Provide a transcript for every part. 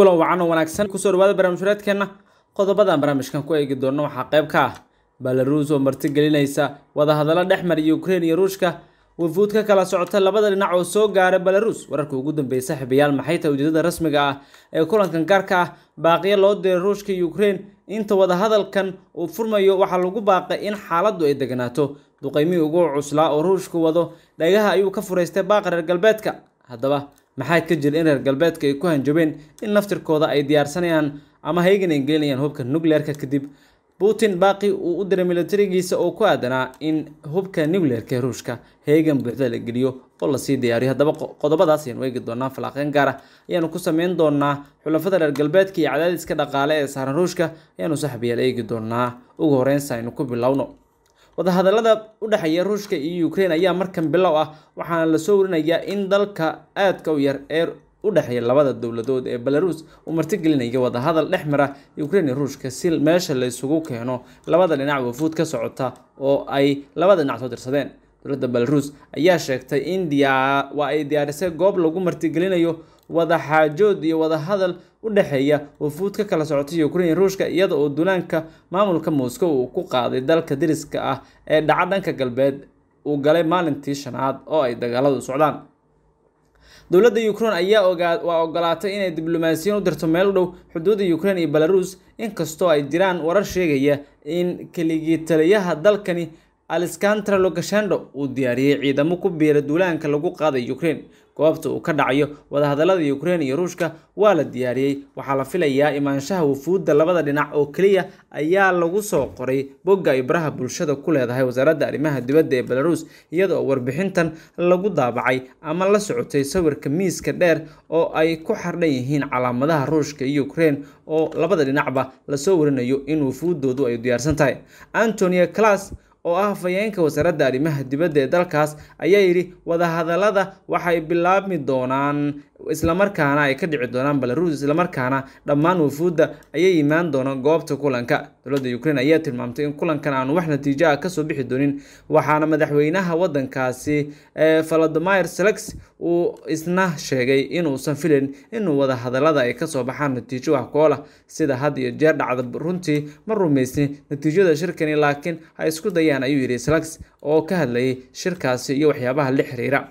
kulan wacan oo wanaagsan kusoo dhawaada barnaamijwareedkeenna qodobadan barnaamijkan ku eegi doonno waxaa qayb ka ah belaruus oo martigelinaysa wadahadallo dhex mariya ukrein iyo ruushka wufuud ka kala socota labada dhinac oo soo gaaray belaruus wararka ugu dambeeysa xibayaal maxay tahay ujeedada rasmiga ah ee kulankan gaarka ah baaqiyo loo diro ruushka iyo ukrein inta wadahadalkan uu furmayo waxaa lagu baaqay in xaaladdu ay deganaato duqaymihii ugu cuslaa oo ruushku wado dhagaha ayuu ka furaystay baaqa reer galbeedka haddaba maxaa ka jira in reer galbeedka ay ku hanjabeen in laftirkooda ay diyaarsanayaan ama haygin ay gelinayaan hubka nucleerka kadib putin baaqi uu u diray milatarigiisa oo ku aadanaa in hubka nucleerka ee ruushka heegan buuxda la geliyo oo lasii diyaariyo haddaba qodobadaas ayanu eegi doonaa falaaqeen gaara ayaanu ku samayn doonaa xulafada reer galbeedka iyo cadaadiska dhaqaale ee saaran ruushka ayaanu saxbiyaal eegi doonaa ugu horeynsa aynu ku bilowno wadahadalada u dhexeeya ruushka iyo ukraine ayaa markan bilow ah waxaana lasoo warinayaa in dalka aadka u yar ee u dhexeeya labada dowladood ee belaruus uu martigelinaya wadahadal dhex mara ukraine iyo ruushka si meesha la isugu keeno labada dhinac wafuud ka socota oo ay labada dhinac soo dirsadeen dowladda belaruus ayaa sheegtay in waa ay diyaarisay goob lagu martigelinayo wadaxaajood iyo wadahadal u dhexeeya wafuud ka kala socota ukrain ruushka iyada oo duulaanka maamulka moskow uu ku qaaday dalka dariska ah ee dhaca dhanka galbeed uu galay maalintii shanaad oo ay dagaaladu socdaan dowladda ukrain ayaa waa ogolaatay inay diblomaasiyiin u dirto meel u dhow xuduudda ukrain iyo belaruus inkastoo ay jiraan warar sheegaya in keligii taliyaha dalkani aleskantra lokashandho uu diyaariyey ciidamo ku biira duulaanka lagu qaaday ukrain goobta uu ka dhacayo wadahadallada ukrein iyo ruushka waa la diyaariyey waxaa la filayaa imaanshaha wufuudda labada dhinac oo keliya ayaa lagu soo qoray bogga ay baraha bulshada ku leedahay wasaaradda arrimaha dibadda ee belarus iyadaoo warbixintan lagu daabacay ama la socotay sawirka miiska dheer oo ay ku xardhan yihiin calaamadaha ruushka iyo ukrein oo labada dhinacba lasoo warinayo in wufuuddoodu ay diyaarsan tahay antonia class oo ah afhayeenka wasaaradda arrimaha dibadda ee dalkaas ayaa yidhi wadahadallada waxay bilaabmi doonaan islamarkaana ay ka dhici doonaan belaruus islamarkaana dhammaan wafuudda ayay imaan doonaan goobta kulanka dowladda ukrain ayaa tilmaamtay in kulankan aanu wax natiijo ah kasoo bixi doonin waxaana madaxweynaha waddankaasi ee eh, valadimir selex uu isna sheegay inuusan filin inuu wada hadalada ay kasoo baxaan natiijo wax koolah sida had iyo jeer dhacda runtii ma rumaysin natiijada shirkani laakiin ha isku dayaan ayuu yidhi selex oo ka hadlayay shirkaasi iyo waxyaabaha la xiriira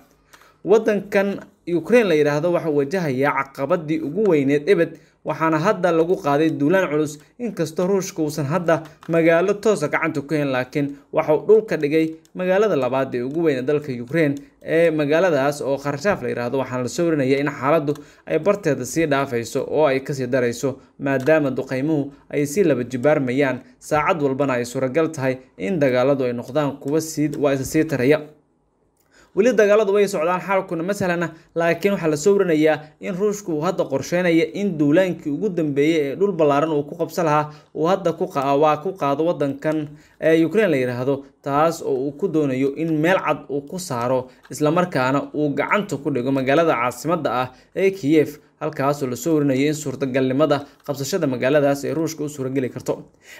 waddankan ukraine la yidhaahdo waxaa wajahayaa caqabadii ugu weyneed ebed waxaana hadda lagu qaaday duulaan culus inkastoo ruushka uusan hadda magaalo toosa gacanta ku hayn laakiin waxau dhulka dhigay magaalada labaad ee ugu weyne dalka ukrein ee magaaladaas oo kharshaaf la yidhaahdo waxaana lasoo warinaya in xaaladdu ay barteeda sii dhaafayso oo ay kasii darayso maadaama duqaymuhu ay sii laba jibaarmayaan saacad walbana ay suuragal tahay in dagaaladu ay noqdaan kuwa waa isa sii taraya weli dagaaladu way socdaan xaalkuna masalana laakiin waxaa lasoo warinayaa in ruushku uu hadda qorsheynaya in duulaankii ugu dambeeyey ee dhul ballaaran uu ku qabsan lahaa uu hadda kuwaa ku qaado waddankan ee ukrain la yidhaahdo taas oo uu ku doonayo in meel cad uu ku saaro islamarkaana uu gacanta ku dhigo magaalada caasimadda ah ee kiyef halkaasoo lasoo warinayo in suurtagalnimada qabsashada magaaladaas ee ruushka u suurageli karto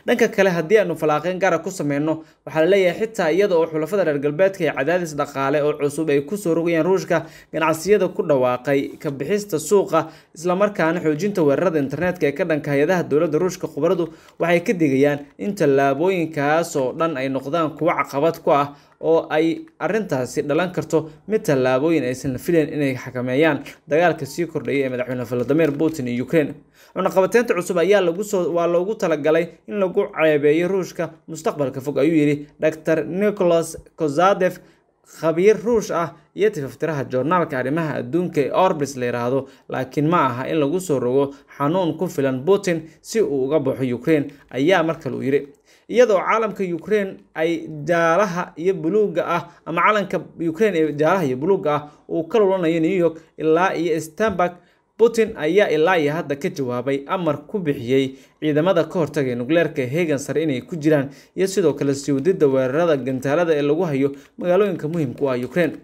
dhanka kale haddii aanu falaaqeen gaara ah ku sameyno waxaa la leeyahay xitaa iyada oo xulafada reer galbeedka ee cadaadis dhaqaale oo cusub ay kusoo rogayaan ruushka ganacsiyada ku dhawaaqay ka bixista suuqa islamarkaana xoojinta weerarada internetka ee ka dhanka hay-adaha dowladda ruushka khubaradu waxay ka digayaan in tallaabooyinkaas oo dhan ay noqdaan kuwo caqabad ku ah oo ay arrintaasi dhalan karto mid tallaabooyin aysan la filayn inay xakameeyaan dagaalka sii kordhaya ee madaxweyne valadimir putin iyo ukraine cunaqabate baaritaanta cusub ayaa lagusowaa loogu talagalay in lagu ceebeeyo ruushka mustaqbalka fog ayuu yidhi dor nicolas kozadef khabiir ruush ah iyo tifaftiraha joornaalka arrimaha adduunka ee orbis la yidhaahdo laakiin ma aha in lagu soo rogo xanuun ku filan putin si uu uga baxo ukraine ayaa mar kale uu yidhi iyadoo caalamka ukraine ay jaalaha iyo buluuga ah ama calanka ukraine ee jaalaha iyo buluuga ah uu ka lulanayo new york ilaa iyo stanburg putin ayaa ilaa iyo hadda ka jawaabay amar ku bixiyey ciidamada ka hortaga nukleerka heegan sare inay ku jiraan iyo sidoo kale sii weerarada gantaalada ee lagu hayo magaalooyinka muhiimka u ah ukraine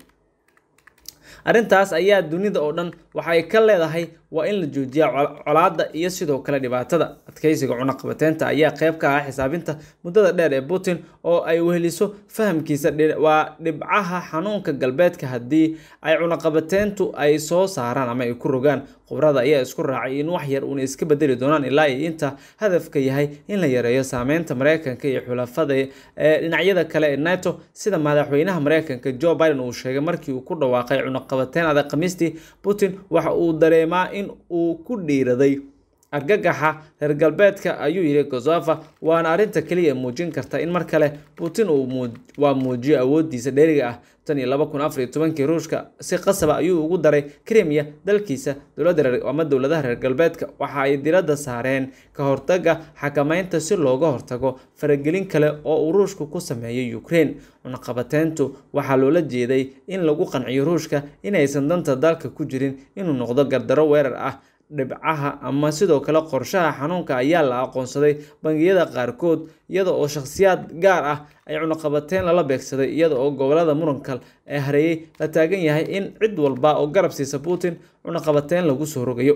arrintaas ayaa dunida oo dhan waxa ay ka leedahay waa in la joojiyaa colaadda iyo sidoo kale dhibaatada adkaysiga cunaqabateynta ayaa qayb ka ah xisaabinta muddada dheer ee putin oo ay weheliso fahamkiisa waa dhibcaha xanuunka galbeedka haddii ay cunaqabateyntu ay soo saaraan ama ay ku rogaan khubrada ayaa isku raacay in wax yar uuna iska bedeli doonaan ilaa iyo inta hadafka yahay in la yareeyo saameynta mareykanka iyo xulafada ee dhinacyada kale ee nato sida madaxweynaha mareykanka jo biden uu sheegay markii uu ku dhawaaqay cunaqabateyn adag khamiistii putin waxa uu dareemaa in uu ku dhiiraday argagaxa reer galbeedka ayuu yidhi gozova waana arrinta keliya muujin karta in mar kale putin uu waa muujiyo awooddiisa dheeriga ah tan iyo laba kun afariyo tobankii ruushka si qasaba ayuu ugu daray krimiya dalkiisa dowladda ama dowladaha reer galbeedka waxa ay diradda saareen ka hortagga xakamaynta si looga hortago faragelin kale oo uu ruushku ku sameeyay ukraine cunaqabateyntu waxaa loola jeeday in lagu qanciyo ruushka inaysan danta dalka ku jirin inuu noqdo gardaro weerar ah dhibcaha ama sidoo kale qorshaha xanuunka ayaa la aqoonsaday bangiyada qaarkood iyada oo shakhsiyaad gaar ah ay cunaqabateen lala beegsaday iyada oo gobolada muranka ee hareeyey la taagan yahay in cid walba oo garab siisa putin cunaqabateen lagu soo rogayo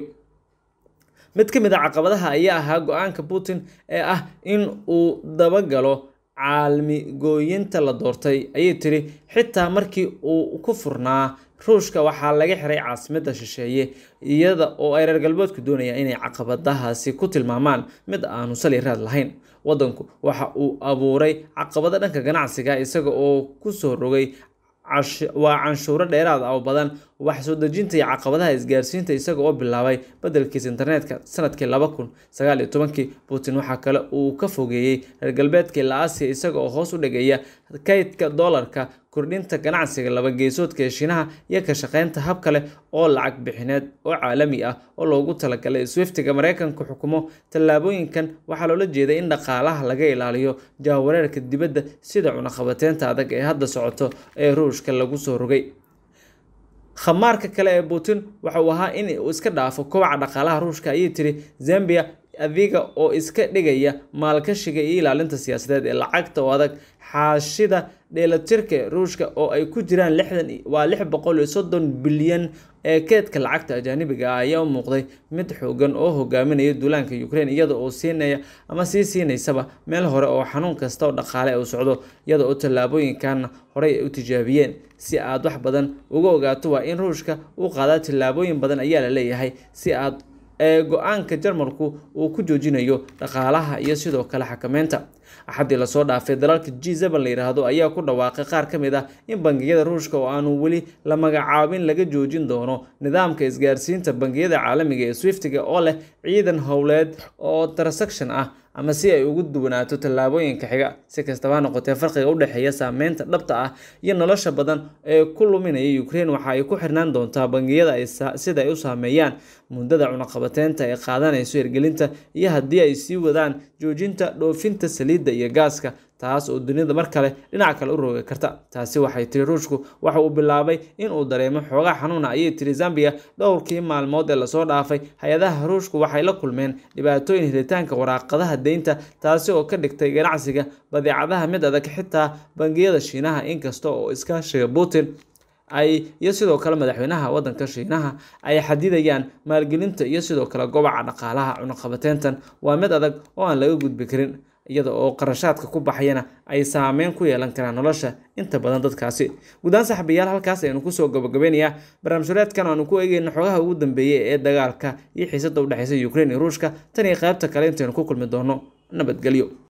mid ka mid a ah caqabadaha ayaa ahaa go-aanka putin ee ah in uu dabagalo caalmigooyinta la doortay ayay tiri xitaa markii uu ku furnaa ruushka waxaa laga xiray caasimada shisheeye iyada oo ay reer galbeedku doonayaan inay caqabadahaasi ku tilmaamaan mid aanu sali raad lahayn waddanku waxa uu abuuray caqabado dhanka ganacsiga isaga oo ku soo rogay waa canshuuro dheeraad ah oo badan wax soo dejinta iyo caqabadaha isgaarsiinta isaga oo bilaabay beddelkiisa internetka sanadkii laba kun sagaal iyo tobankii putin waxaa kale uu ka fogeeyey reer galbeedka ilaa asiya isaga oo hoos u dhigaya kaydka doolarka kordhinta ganacsiga laba-geesoodka ee shiinaha iyo ka shaqeynta hab kale oo lacag bixineed oo caalami ah oo loogu talagalay swiftiga mareykanka xukumo tallaabooyinkan waxaa loola jeeday in dhaqaalaha laga ilaaliyo jahwareerka dibadda sida cunaqabateynta adag ee hadda socoto ee ruushka lagu soo rogay khamaarka kale ee putin waxa uu ahaa in uu iska dhaafo kobaca dhaqaalaha ruushka ayay tiri zambia adiga oo iska dhigaya maalgashiga iyo ilaalinta siyaasadeed ee lacagta oo adag xaashida dheelatirka ruushka oo ay ku jiraan waa lix bilyan ee keedka lacagta ajaanibiga ah ayaa u muuqday mid xoogan oo hogaaminaya duulaanka ukraine iyada oo siinaya ama sii siinaysaba meel hore oo xanuun kasta oo dhaqaale u socdo iyada oo tallaabooyinkanna horey ay u tijaabiyeen si aad wax badan uga ogaato waa in ruushka u qaadaa tallaabooyin badan ayaa la leeyahay si aad ee go-aanka jarmalku uu ku joojinayo dhaqaalaha iyo sidoo kale xakameynta axaddii lasoo dhaafay dalalka g zeban la yidhaahdo ayaa ku dhawaaqay qaar ka mid ah in bangiyada ruushka oo aanu weli la magacaabin laga joojin doono nidaamka isgaarsiinta bangiyada caalamiga ee swiftiga oo leh ciidan howleed oo transaction ah ama si ay ugu duwanaato tallaabooyinka xiga si kastaba ha noqotee farqiga udhexeeya saameynta dhabta ah iyo nolosha badan ee ku luminaya ukraine waxa ay ku xirnaan doontaa bangiyada sida ay u saameeyaan muddada cunaqabateynta ay qaadanayso hirgelinta iyo haddii ay sii wadaan joojinta dhoofinta saliidda iyo gaaska taas oo dunida mar kale dhinac kale u roogi karta taasi waxay tiri ruushku waxa uu bilaabay in uu dareemo xoogaa xanuuna ayay tiri zambiya dhowrkii maalmood ee lasoo dhaafay hay-adaha ruushku waxay la kulmeen dhibaatooyin helitaanka waraaqadaha deynta taasi oo ka dhigtay ganacsiga badeecadaha mid adag xitaa bangiyada shiinaha inkasta oo iskaashiga putin ay iyo sidoo kale madaxweynaha wadanka shiinaha ay xadidayaan maalgelinta iyo sidoo kale gobaca dhaqaalaha cunaqabateyntan waa mid adag oo aan laga gudbi karin iyada oo qarashaadka ku baxayana ay saameyn ku yeelan karaan nolosha inta badan dadkaasi guudahaan saxbiyaal halkaas aynu kusoo gabagabeynayaa barnaamijhureedkan aanu ku eegeyna xogaha ugu dambeeyay ee dagaalka iyo xiisada dhexaysa ukrain iyo ruushka tan iyo qaybta kale intaynu ku kulmi doono nabadgelyo